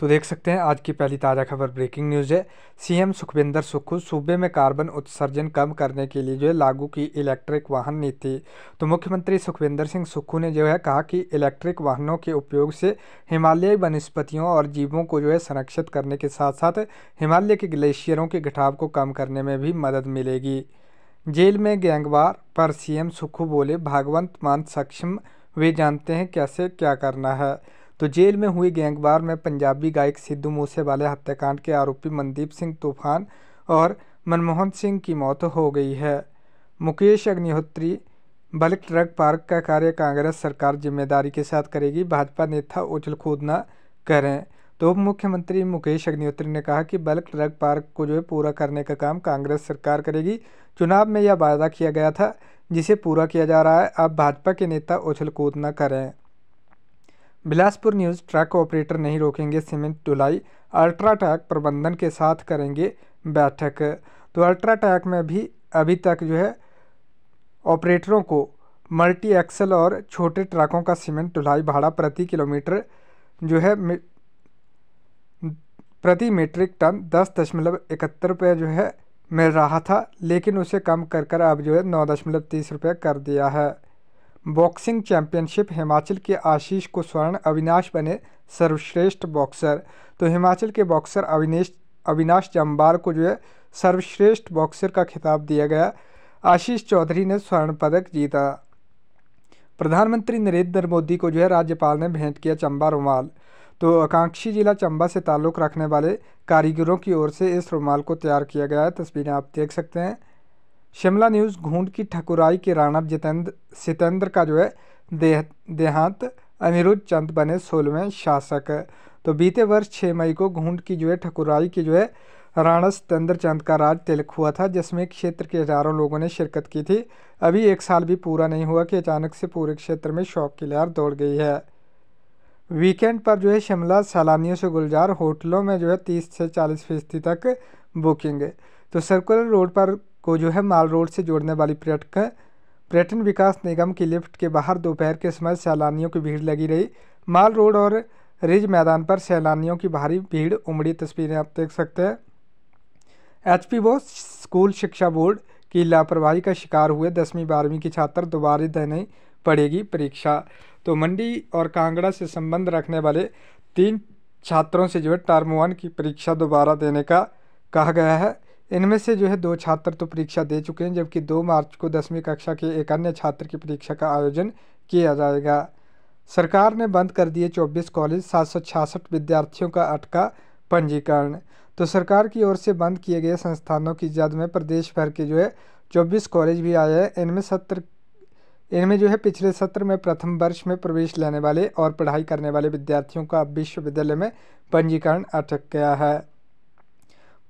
तो देख सकते हैं आज की पहली ताज़ा खबर ब्रेकिंग न्यूज़ है सीएम सुखविंदर सुक्खू सूबे में कार्बन उत्सर्जन कम करने के लिए जो है लागू की इलेक्ट्रिक वाहन नीति तो मुख्यमंत्री सुखविंदर सिंह सुक्खू ने जो है कहा कि इलेक्ट्रिक वाहनों के उपयोग से हिमालयी वनस्पतियों और जीवों को जो है संरक्षित करने के साथ साथ हिमालय के ग्लेशियरों के घटाव को कम करने में भी मदद मिलेगी जेल में गैंगवार पर सीएम सुक्खू बोले भागवंत मान सक्षम वे जानते हैं कैसे क्या करना है तो जेल में हुई गैंगवार में पंजाबी गायक सिद्धू मूसेवाले हत्याकांड के आरोपी मनदीप सिंह तूफान और मनमोहन सिंह की मौत हो गई है Mukesh Agnihotri bulk truck park का कार्य कांग्रेस सरकार जिम्मेदारी के साथ करेगी भाजपा नेता उछल कूदना न करें तो उप मुख्यमंत्री मुकेश अग्निहोत्री ने कहा कि बल्क ट्रक पार्क को जो है पूरा करने का काम कांग्रेस सरकार करेगी चुनाव में यह वायदा किया गया था जिसे पूरा किया जा रहा है अब भाजपा के नेता उछल कूद न करें बिलासपुर न्यूज़ ट्रक ऑपरेटर नहीं रोकेंगे सीमेंट टुलाई अल्ट्राटैक प्रबंधन के साथ करेंगे बैठक तो अल्ट्राटैक में भी अभी तक जो है ऑपरेटरों को मल्टी एक्सल और छोटे ट्रकों का सीमेंट टुलाई भाड़ा प्रति किलोमीटर जो है मे, प्रति मीट्रिक टन दस दशमलव इकहत्तर रुपये जो है मिल रहा था लेकिन उसे कम कर कर अब जो है नौ दशमलव तीस रुपये कर दिया है बॉक्सिंग चैंपियनशिप हिमाचल के आशीष को स्वर्ण अविनाश बने सर्वश्रेष्ठ बॉक्सर तो हिमाचल के बॉक्सर अविनेश अविनाश जम्बार को जो है सर्वश्रेष्ठ बॉक्सर का खिताब दिया गया आशीष चौधरी ने स्वर्ण पदक जीता प्रधानमंत्री नरेंद्र मोदी को जो है राज्यपाल ने भेंट किया चंबा रुमाल तो आकांक्षी जिला चंबा से ताल्लुक़ रखने वाले कारीगरों की ओर से इस रुमाल को तैयार किया गया है तस्वीरें आप देख सकते हैं शिमला न्यूज़ घूंट की ठकुराई के राणा जितेंद्र सितेंद्र का जो है देह देहांत अनिरुद्ध चंद बने सोलहवें शासक तो बीते वर्ष छः मई को घूंट की जो है ठकुराई की जो है राणा सितेंद्र चंद का राज तिलक हुआ था जिसमें क्षेत्र के हजारों लोगों ने शिरकत की थी अभी एक साल भी पूरा नहीं हुआ कि अचानक से पूरे क्षेत्र में शौक की लहर दौड़ गई है वीकेंड पर जो है शिमला सैलानियों से गुलजार होटलों में जो है तीस से चालीस फीसदी तक बुकिंग तो सर्कुलर रोड पर को जो है माल रोड से जोड़ने वाली पर्यटक पर्यटन विकास निगम की लिफ्ट के बाहर दोपहर के समय सैलानियों की भीड़ लगी रही माल रोड और रिज मैदान पर सैलानियों की भारी भीड़ उमड़ी तस्वीरें आप देख सकते हैं एच पी वो स्कूल शिक्षा बोर्ड की लापरवाही का शिकार हुए दसवीं बारहवीं की छात्र दोबारा देने पड़ेगी परीक्षा तो मंडी और कांगड़ा से संबंध रखने वाले तीन छात्रों से जो है टर्म वन की परीक्षा दोबारा देने का कहा गया है इनमें से जो है दो छात्र तो परीक्षा दे चुके हैं जबकि दो मार्च को दसवीं कक्षा के एक अन्य छात्र की परीक्षा का आयोजन किया जाएगा सरकार ने बंद कर दिए 24 कॉलेज सात विद्यार्थियों का अटका पंजीकरण तो सरकार की ओर से बंद किए गए संस्थानों की जद में प्रदेश भर के जो है चौबीस कॉलेज भी आए हैं इनमें सत्र इनमें जो है पिछले सत्र में प्रथम वर्ष में प्रवेश लेने वाले और पढ़ाई करने वाले विद्यार्थियों का विश्वविद्यालय में पंजीकरण अटक गया है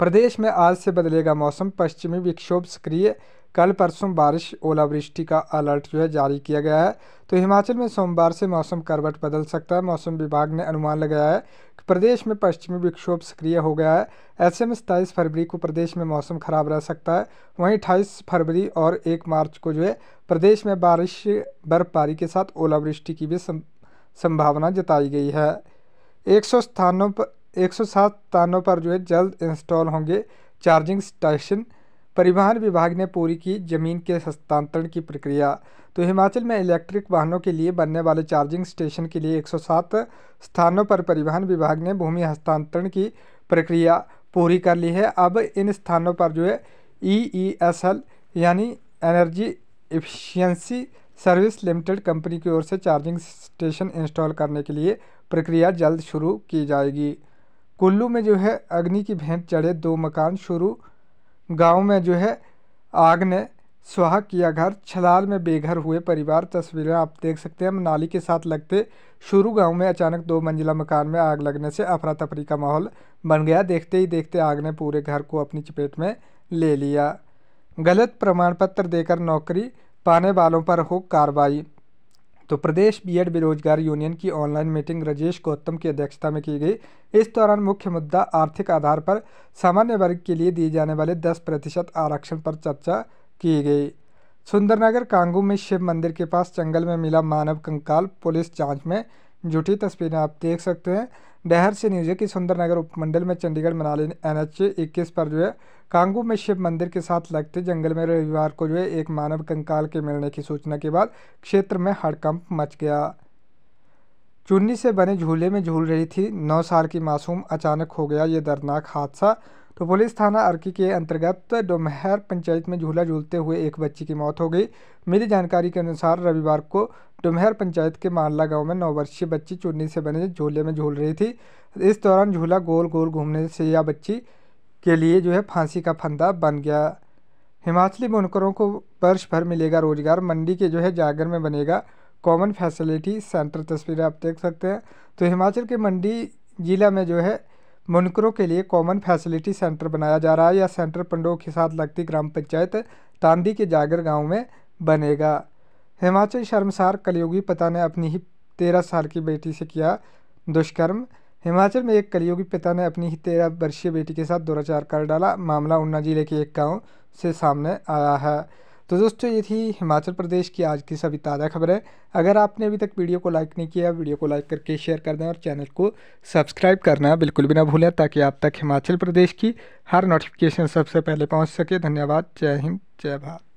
प्रदेश में आज से बदलेगा मौसम पश्चिमी विक्षोभ सक्रिय कल परसों बारिश ओलावृष्टि का अलर्ट जो है जारी किया गया है तो हिमाचल में सोमवार से मौसम करवट बदल सकता है मौसम विभाग ने अनुमान लगाया है कि प्रदेश में पश्चिमी विक्षोभ सक्रिय हो गया है ऐसे में सताईस फरवरी को प्रदेश में मौसम खराब रह सकता है वहीं अठाईस फरवरी और एक मार्च को जो है प्रदेश में बारिश बर्फबारी के साथ ओलावृष्टि की भी संभावना जताई गई है एक सौ स्थानों पर एक सौ सात स्थानों पर जो है जल्द इंस्टॉल होंगे चार्जिंग स्टेशन परिवहन विभाग ने पूरी की जमीन के हस्तांतरण की प्रक्रिया तो हिमाचल में इलेक्ट्रिक वाहनों के लिए बनने वाले चार्जिंग स्टेशन के लिए 107 स्थानों पर परिवहन विभाग ने भूमि हस्तांतरण की प्रक्रिया पूरी कर ली है अब इन स्थानों पर जो है ई ई एस एल यानी energy efficiency service limited company की ओर से चार्जिंग स्टेशन इंस्टॉल करने के लिए प्रक्रिया जल्द शुरू की जाएगी कुल्लू में जो है अग्नि की भेंट चढ़े दो मकान शुरू गांव में जो है आग ने स्वाहा किया घर छलाल में बेघर हुए परिवार तस्वीरें आप देख सकते हैं मनाली के साथ लगते शुरू गांव में अचानक दो मंजिला मकान में आग लगने से अफरा तफरी का माहौल बन गया देखते ही देखते आग ने पूरे घर को अपनी चपेट में ले लिया गलत प्रमाण पत्र देकर नौकरी पाने वालों पर हो कार्रवाई तो प्रदेश बीएड बेरोजगार यूनियन की ऑनलाइन मीटिंग राजेश गौतम की अध्यक्षता में की गई इस दौरान मुख्य मुद्दा आर्थिक आधार पर सामान्य वर्ग के लिए दिए जाने वाले दस प्रतिशत आरक्षण पर चर्चा की गई सुंदरनगर कांगू में शिव मंदिर के पास जंगल में मिला मानव कंकाल पुलिस जांच में जुटी तस्वीरें आप देख सकते हैं बिहार से न्यूज़ है कि सुंदरनगर उपमंडल में चंडीगढ़ मनाली एन एच इक्कीस पर जो है कांगू में शिव मंदिर के साथ लगते जंगल में रविवार को जो है एक मानव कंकाल के मिलने की सूचना के बाद क्षेत्र में हड़कंप मच गया चुन्नी से बने झूले में झूल रही थी नौ साल की मासूम अचानक हो गया ये दर्दनाक हादसा तो पुलिस थाना अर्की के अंतर्गत डोमहर पंचायत में झूला झूलते हुए एक बच्ची की मौत हो गई मिली जानकारी के अनुसार रविवार को डुमहर पंचायत के मारला गांव में नौ वर्षीय बच्ची चुन्नी से बने झूले में झूल रही थी इस दौरान झूला गोल गोल घूमने से यह बच्ची के लिए जो है फांसी का फंदा बन गया हिमाचली बुनकरों को वर्ष भर मिलेगा रोजगार मंडी के जो है जागर में बनेगा कॉमन फैसिलिटी सेंटर तस्वीरें आप देख सकते हैं तो हिमाचल के मंडी ज़िला में जो है मुनकरों के लिए कॉमन फैसिलिटी सेंटर बनाया जा रहा है या सेंटर पंडो के साथ लगती ग्राम पंचायत तांदी के जागर गांव में बनेगा हिमाचल शर्मसार कलयोगी पिता ने अपनी ही तेरह साल की बेटी से किया दुष्कर्म हिमाचल में एक कलयोगी पिता ने अपनी ही तेरह वर्षीय बेटी के साथ दुराचार कर डाला मामला ऊना जिले के एक गाँव से सामने आया है तो दोस्तों ये थी हिमाचल प्रदेश की आज की सभी ताज़ा खबरें अगर आपने अभी तक वीडियो को लाइक नहीं किया वीडियो को लाइक करके शेयर कर दें और चैनल को सब्सक्राइब करना बिल्कुल भी ना भूलें ताकि आप तक हिमाचल प्रदेश की हर नोटिफिकेशन सबसे पहले पहुंच सके धन्यवाद जय हिंद जय भारत